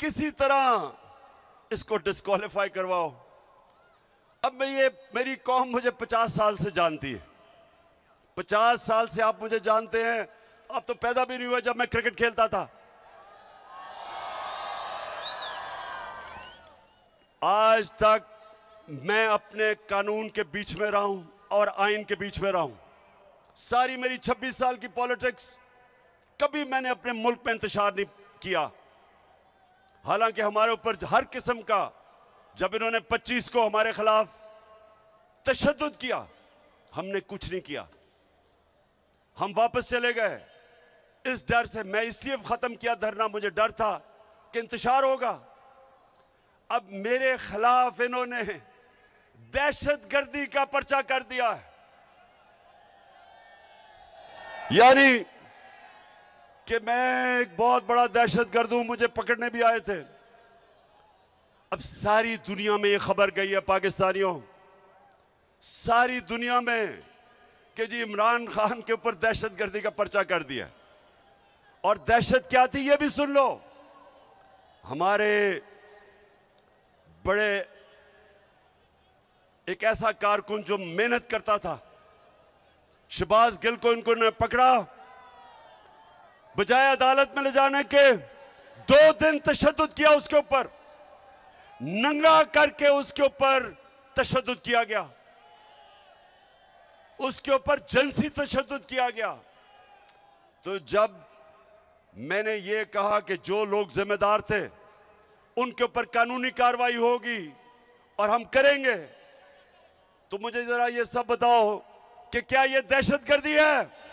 किसी तरह इसको डिस्कालीफाई करवाओ अब मैं ये मेरी कौम मुझे पचास साल से जानती है पचास साल से आप मुझे जानते हैं आप तो पैदा भी नहीं हुए जब मैं क्रिकेट खेलता था आज तक मैं अपने कानून के बीच में रहा हूं और आइन के बीच में रहा हूं सारी मेरी 26 साल की पॉलिटिक्स कभी मैंने अपने मुल्क में इंतजार नहीं किया हालांकि हमारे ऊपर हर किस्म का जब इन्होंने 25 को हमारे खिलाफ तशद किया हमने कुछ नहीं किया हम वापस चले गए इस डर से मैं इसलिए ख़त्म किया धरना मुझे डर था कि इंतजार होगा अब मेरे खिलाफ इन्होंने दहशत गर्दी का पर्चा कर दिया है यानी कि मैं एक बहुत बड़ा दहशत गर्द हूं मुझे पकड़ने भी आए थे अब सारी दुनिया में यह खबर गई है पाकिस्तानियों सारी दुनिया में कि जी इमरान खान के ऊपर दहशत गर्दी का पर्चा कर दिया और दहशत क्या थी ये भी सुन लो हमारे बड़े एक ऐसा कारकुन जो मेहनत करता था शहबाज गिल को इनको ने पकड़ा बजाय अदालत में ले जाने के दो दिन तशद किया उसके ऊपर नंगा करके उसके ऊपर तशद किया गया उसके ऊपर जनसी तशद किया गया तो जब मैंने ये कहा कि जो लोग जिम्मेदार थे उनके ऊपर कानूनी कार्रवाई होगी और हम करेंगे तो मुझे जरा ये सब बताओ कि क्या ये दहशतगर्दी है